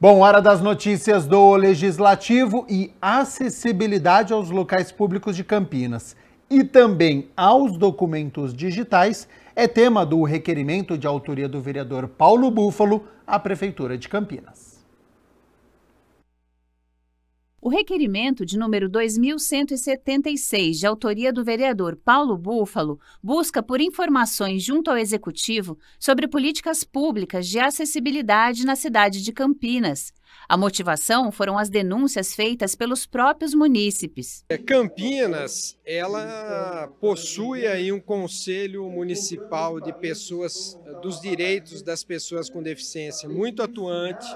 Bom, hora das notícias do Legislativo e acessibilidade aos locais públicos de Campinas e também aos documentos digitais é tema do requerimento de autoria do vereador Paulo Búfalo à Prefeitura de Campinas. O requerimento de número 2176, de autoria do vereador Paulo Búfalo, busca por informações junto ao executivo sobre políticas públicas de acessibilidade na cidade de Campinas. A motivação foram as denúncias feitas pelos próprios munícipes. É, Campinas, ela possui aí um conselho municipal de pessoas dos direitos das pessoas com deficiência muito atuante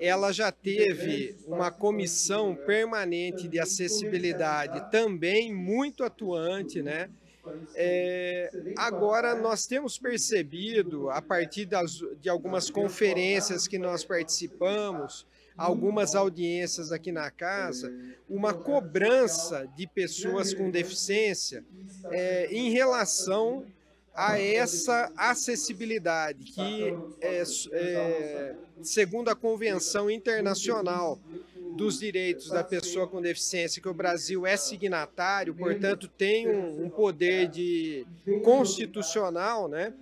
ela já teve uma comissão permanente de acessibilidade também muito atuante, né? É, agora, nós temos percebido, a partir das, de algumas conferências que nós participamos, algumas audiências aqui na casa, uma cobrança de pessoas com deficiência é, em relação a essa acessibilidade, que, é, é, segundo a Convenção Internacional dos Direitos da Pessoa com Deficiência, que o Brasil é signatário, portanto, tem um, um poder de constitucional, né?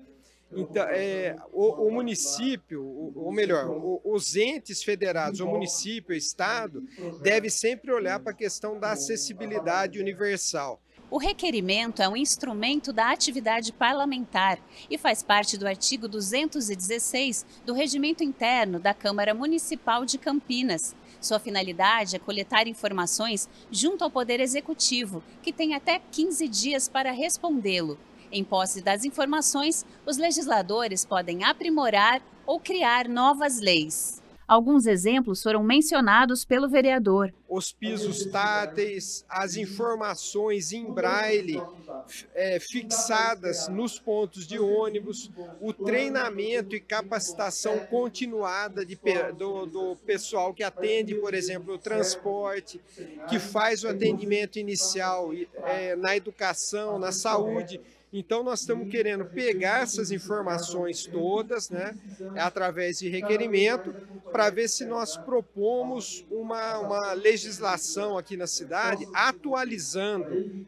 Então, é, o, o, município, ou melhor, os entes federados, o município, o estado, deve sempre olhar para a questão da acessibilidade universal. O requerimento é um instrumento da atividade parlamentar e faz parte do artigo 216 do Regimento Interno da Câmara Municipal de Campinas. Sua finalidade é coletar informações junto ao Poder Executivo, que tem até 15 dias para respondê-lo. Em posse das informações, os legisladores podem aprimorar ou criar novas leis. Alguns exemplos foram mencionados pelo vereador. Os pisos táteis, as informações em braille é, fixadas nos pontos de ônibus, o treinamento e capacitação continuada de, do, do pessoal que atende, por exemplo, o transporte, que faz o atendimento inicial é, na educação, na saúde então, nós estamos querendo pegar essas informações todas, né, através de requerimento, para ver se nós propomos uma, uma legislação aqui na cidade, atualizando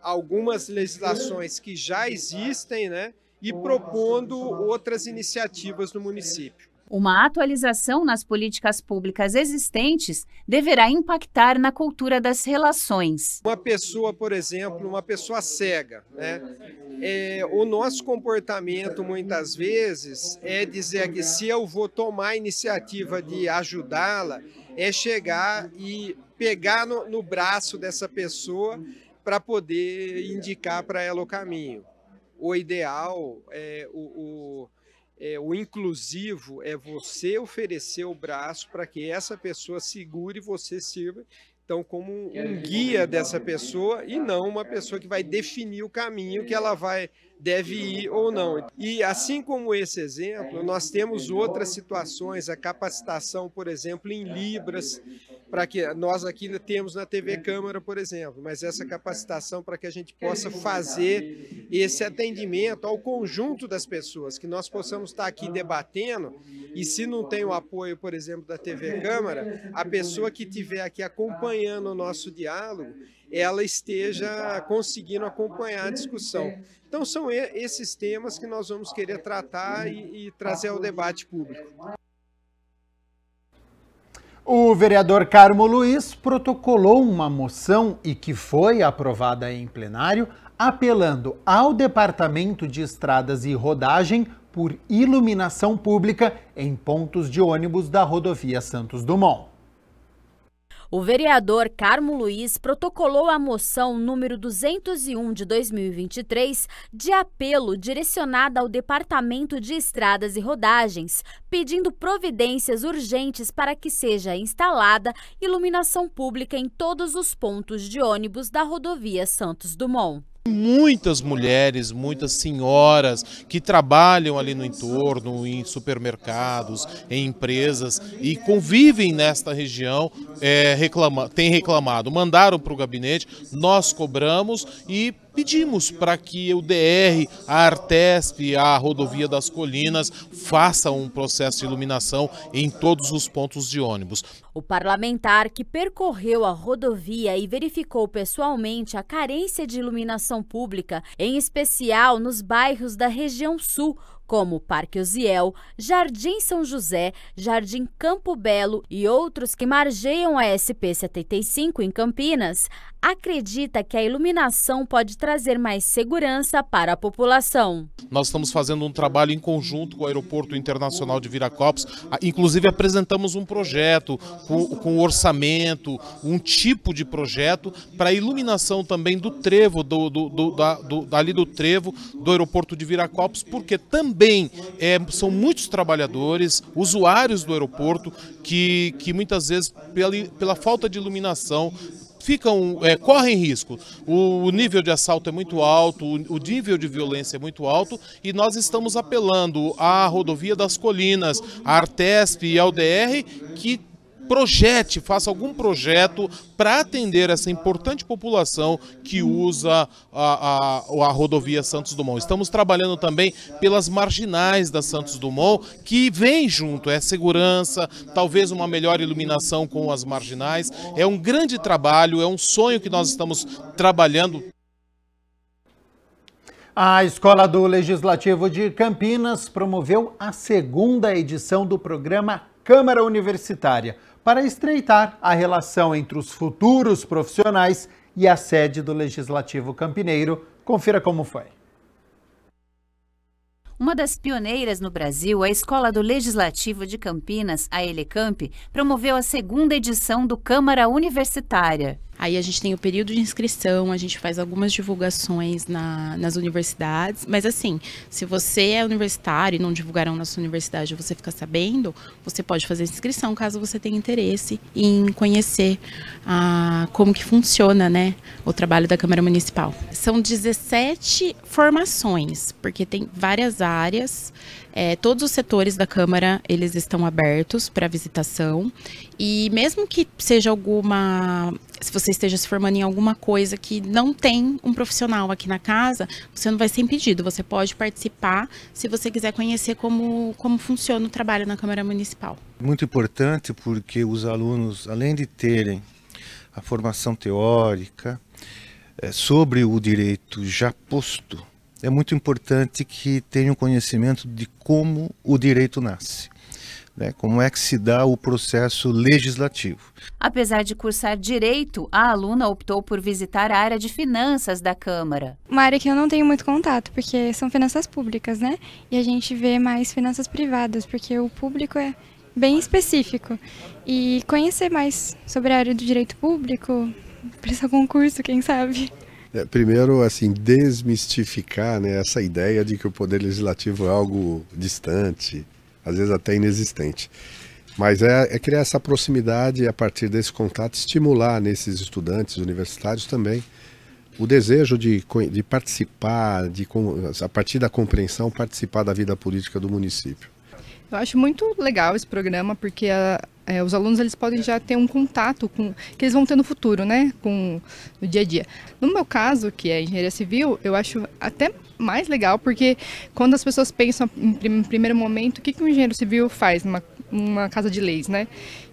algumas legislações que já existem, né, e propondo outras iniciativas no município. Uma atualização nas políticas públicas existentes deverá impactar na cultura das relações. Uma pessoa, por exemplo, uma pessoa cega, né? É, o nosso comportamento muitas vezes é dizer que se eu vou tomar a iniciativa de ajudá-la, é chegar e pegar no, no braço dessa pessoa para poder indicar para ela o caminho. O ideal é o, o é, o inclusivo é você oferecer o braço para que essa pessoa segure e você sirva então como um guia dessa pessoa e não uma pessoa que vai definir o caminho que ela vai deve ir ou não. E assim como esse exemplo, nós temos outras situações, a capacitação, por exemplo, em Libras, para que nós aqui temos na TV Câmara, por exemplo, mas essa capacitação para que a gente possa fazer esse atendimento ao conjunto das pessoas, que nós possamos estar aqui debatendo e se não tem o apoio, por exemplo, da TV Câmara, a pessoa que estiver aqui acompanhando o nosso diálogo, ela esteja conseguindo acompanhar a discussão. É. Então, são esses temas que nós vamos querer tratar e, e trazer ao debate público. O vereador Carmo Luiz protocolou uma moção e que foi aprovada em plenário, apelando ao Departamento de Estradas e Rodagem por iluminação pública em pontos de ônibus da rodovia Santos Dumont. O vereador Carmo Luiz protocolou a moção número 201 de 2023 de apelo direcionada ao Departamento de Estradas e Rodagens, pedindo providências urgentes para que seja instalada iluminação pública em todos os pontos de ônibus da rodovia Santos Dumont muitas mulheres, muitas senhoras que trabalham ali no entorno, em supermercados, em empresas e convivem nesta região, é, reclama, tem reclamado. Mandaram para o gabinete, nós cobramos e Pedimos para que o DR, a Artesp, a Rodovia das Colinas façam um processo de iluminação em todos os pontos de ônibus. O parlamentar que percorreu a rodovia e verificou pessoalmente a carência de iluminação pública, em especial nos bairros da região sul, como Parque Oziel, Jardim São José, Jardim Campo Belo e outros que margeiam a SP 75 em Campinas, acredita que a iluminação pode trazer mais segurança para a população. Nós estamos fazendo um trabalho em conjunto com o Aeroporto Internacional de Viracopos, ah, inclusive apresentamos um projeto com, com orçamento, um tipo de projeto para iluminação também do trevo, do, do, do, da, do, ali do trevo do Aeroporto de Viracopos, porque também é, são muitos trabalhadores, usuários do aeroporto, que, que muitas vezes pela, pela falta de iluminação ficam, é, correm risco. O, nível de assalto é muito alto, o, o, nível de violência é muito alto e nós estamos apelando à rodovia das colinas, à Artesp e ao DR que projete, faça algum projeto para atender essa importante população que usa a, a, a, rodovia Santos Dumont. Estamos trabalhando também pelas marginais da Santos Dumont, que vem junto, é segurança, talvez uma melhor iluminação com as marginais. É um grande trabalho, é um sonho que nós estamos trabalhando. A Escola do Legislativo de Campinas promoveu a segunda edição do programa Câmara Universitária para estreitar a relação entre os futuros profissionais e a sede do Legislativo Campineiro. Confira como foi. Uma das pioneiras no Brasil, a Escola do Legislativo de Campinas, a Elecamp, promoveu a segunda edição do Câmara Universitária. Aí a gente tem o período de inscrição, a gente faz algumas divulgações na, nas universidades, mas assim, se você é universitário e não divulgaram na sua universidade, você fica sabendo, você pode fazer inscrição caso você tenha interesse em conhecer ah, como que funciona, né, o trabalho da Câmara Municipal. São 17 formações, porque tem várias áreas. É, todos os setores da Câmara eles estão abertos para visitação e mesmo que seja alguma se você esteja se formando em alguma coisa que não tem um profissional aqui na casa, você não vai ser impedido. Você pode participar se você quiser conhecer como, como funciona o trabalho na Câmara Municipal. Muito importante porque os alunos, além de terem a formação teórica é, sobre o direito já posto, é muito importante que tenham conhecimento de como o direito nasce. Né, como é que se dá o processo legislativo? Apesar de cursar direito, a aluna optou por visitar a área de finanças da Câmara. Uma área que eu não tenho muito contato, porque são finanças públicas, né? E a gente vê mais finanças privadas, porque o público é bem específico. E conhecer mais sobre a área do direito público, prestar concurso, quem sabe. É, primeiro, assim, desmistificar né, essa ideia de que o poder legislativo é algo distante, às vezes até inexistente. Mas é, é criar essa proximidade e, a partir desse contato, estimular nesses estudantes universitários também o desejo de, de participar, de, a partir da compreensão, participar da vida política do município. Eu acho muito legal esse programa, porque a, ah, é, os alunos eles podem já ter um contato com que eles vão ter no futuro, né, com no dia a dia. No meu caso, que é engenharia civil, eu acho até mais legal porque quando as pessoas pensam em primeiro momento, o que que um engenheiro civil faz numa uma casa de leis, né?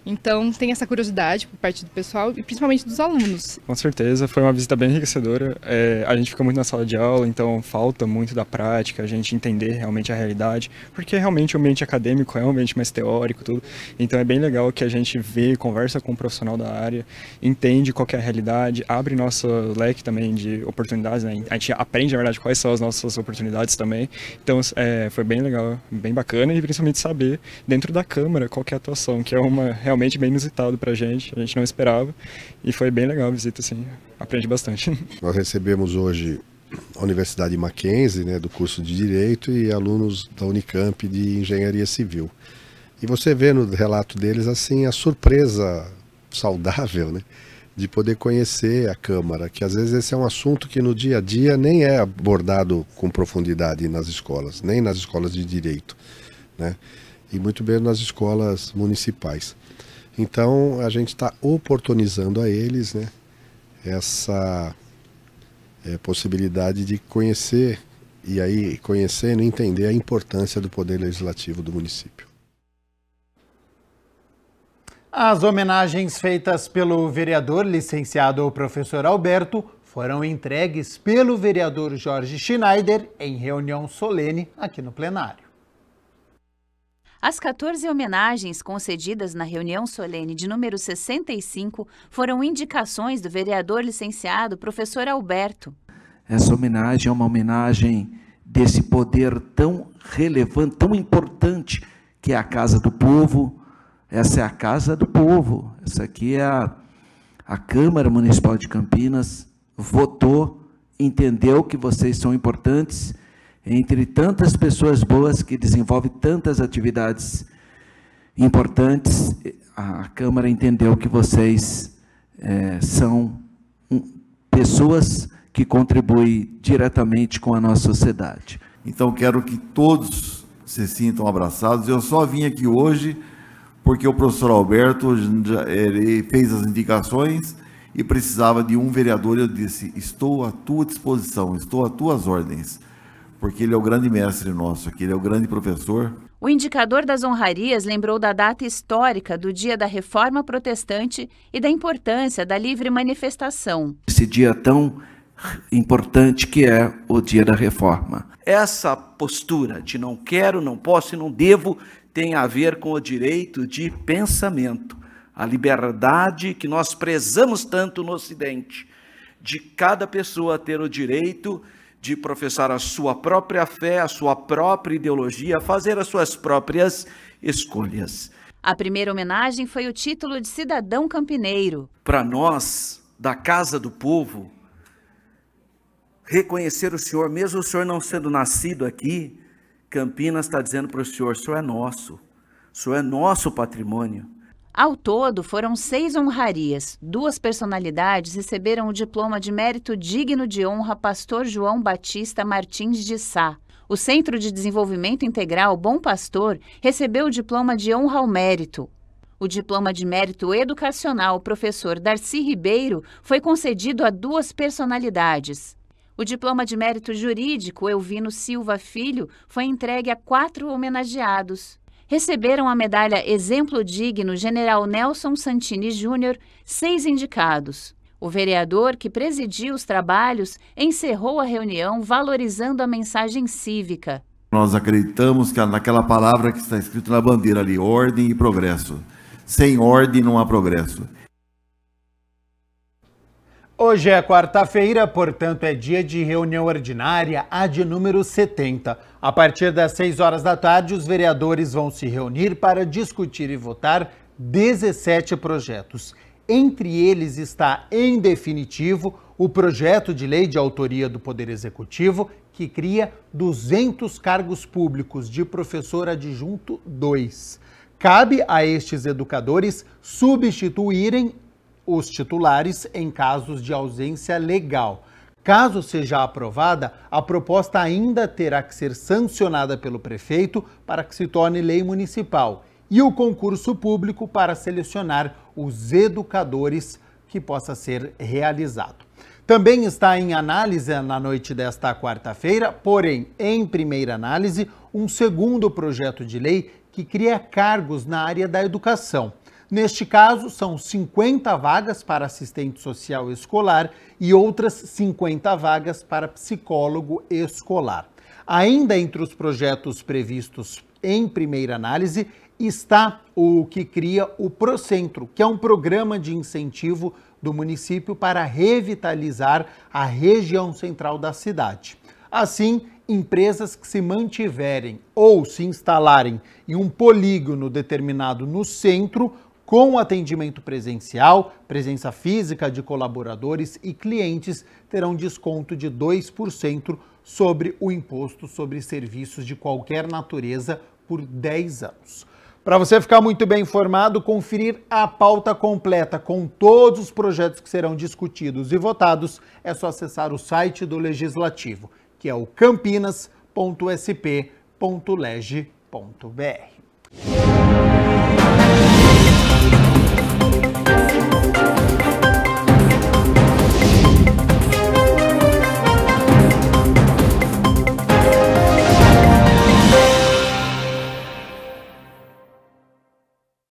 Então tem essa curiosidade por parte do pessoal e principalmente dos alunos. Com certeza, foi uma visita bem enriquecedora. É, a gente fica muito na sala de aula, então falta muito da prática, a gente entender realmente a realidade, porque realmente o ambiente acadêmico é um ambiente mais teórico, tudo. Então é bem legal que a gente vê, conversa com um profissional da área, entende qual é a realidade, abre nosso leque também de oportunidades, né? A gente aprende, na verdade, quais são as nossas oportunidades também. Então é, foi bem legal, bem bacana e principalmente saber dentro da Câmara qual é a atuação, que é uma realmente realmente bem inusitado a gente, a gente não esperava. E foi bem legal a visita, assim, aprendi bastante. Nós recebemos hoje a Universidade Mackenzie, né, do curso de Direito, e alunos da Unicamp de Engenharia Civil. E você vê no relato deles, assim, a surpresa saudável, né? de poder conhecer a Câmara, que às vezes esse é um assunto que no dia a dia nem é abordado com profundidade nas escolas, nem nas escolas de direito, né? e muito bem nas escolas municipais. Então a gente está oportunizando a eles né, essa é, possibilidade de conhecer e aí conhecendo né, e entender a importância do poder legislativo do município. As homenagens feitas pelo vereador licenciado professor Alberto foram entregues pelo vereador Jorge Schneider em reunião solene aqui no plenário. As 14 homenagens concedidas na reunião solene de número 65 foram indicações do vereador licenciado professor Alberto. Essa homenagem é uma homenagem desse poder tão relevante, tão importante que é a casa do povo. Essa é a casa do povo. Essa aqui é a, a Câmara Municipal de Campinas votou, entendeu que vocês são importantes entre tantas pessoas boas que desenvolvem tantas atividades importantes, a Câmara entendeu que vocês é, são pessoas que contribuem diretamente com a nossa sociedade. Então, quero que todos se sintam abraçados. Eu só vim aqui hoje porque o professor Alberto ele fez as indicações e precisava de um vereador. Eu disse: estou à tua disposição, estou às tuas ordens porque ele é o grande mestre nosso aqui, ele é o grande professor. O indicador das honrarias lembrou da data histórica do Dia da Reforma Protestante e da importância da livre manifestação. Esse dia tão importante que é o Dia da Reforma. Essa postura de não quero, não posso e não devo tem a ver com o direito de pensamento, a liberdade que nós prezamos tanto no Ocidente, de cada pessoa ter o direito de professar a sua própria fé, a sua própria ideologia, fazer as suas próprias escolhas. A primeira homenagem foi o título de cidadão campineiro. Para nós, da Casa do Povo, reconhecer o Senhor, mesmo o Senhor não sendo nascido aqui, Campinas está dizendo para o Senhor: o Senhor é nosso, o Senhor é nosso patrimônio. Ao todo, foram seis honrarias. Duas personalidades receberam o diploma de mérito digno de honra Pastor João Batista Martins de Sá. O Centro de Desenvolvimento Integral Bom Pastor recebeu o diploma de honra ao mérito. O diploma de mérito educacional professor Darcy Ribeiro foi concedido a duas personalidades. O diploma de mérito jurídico Elvino Silva Filho foi entregue a quatro homenageados receberam a medalha Exemplo Digno General Nelson Santini Júnior, seis indicados. O vereador que presidiu os trabalhos encerrou a reunião valorizando a mensagem cívica. Nós acreditamos que naquela palavra que está escrita na bandeira ali, ordem e progresso. Sem ordem não há progresso. Hoje é quarta-feira, portanto é dia de reunião ordinária, a de número 70. A partir das 6 horas da tarde, os vereadores vão se reunir para discutir e votar 17 projetos. Entre eles está, em definitivo, o projeto de lei de autoria do Poder Executivo, que cria 200 cargos públicos de professor adjunto 2. Cabe a estes educadores substituírem os titulares em casos de ausência legal. Caso seja aprovada, a proposta ainda terá que ser sancionada pelo prefeito para que se torne lei municipal e o concurso público para selecionar os educadores que possa ser realizado. Também está em análise na noite desta quarta-feira, porém, em primeira análise, um segundo projeto de lei que cria cargos na área da educação. Neste caso, são 50 vagas para assistente social escolar e outras 50 vagas para psicólogo escolar. Ainda entre os projetos previstos em primeira análise está o que cria o Procentro, que é um programa de incentivo do município para revitalizar a região central da cidade. Assim, empresas que se mantiverem ou se instalarem em um polígono determinado no centro com atendimento presencial, presença física de colaboradores e clientes terão desconto de 2% sobre o imposto sobre serviços de qualquer natureza por 10 anos. Para você ficar muito bem informado, conferir a pauta completa com todos os projetos que serão discutidos e votados, é só acessar o site do Legislativo, que é o campinas.sp.lege.br.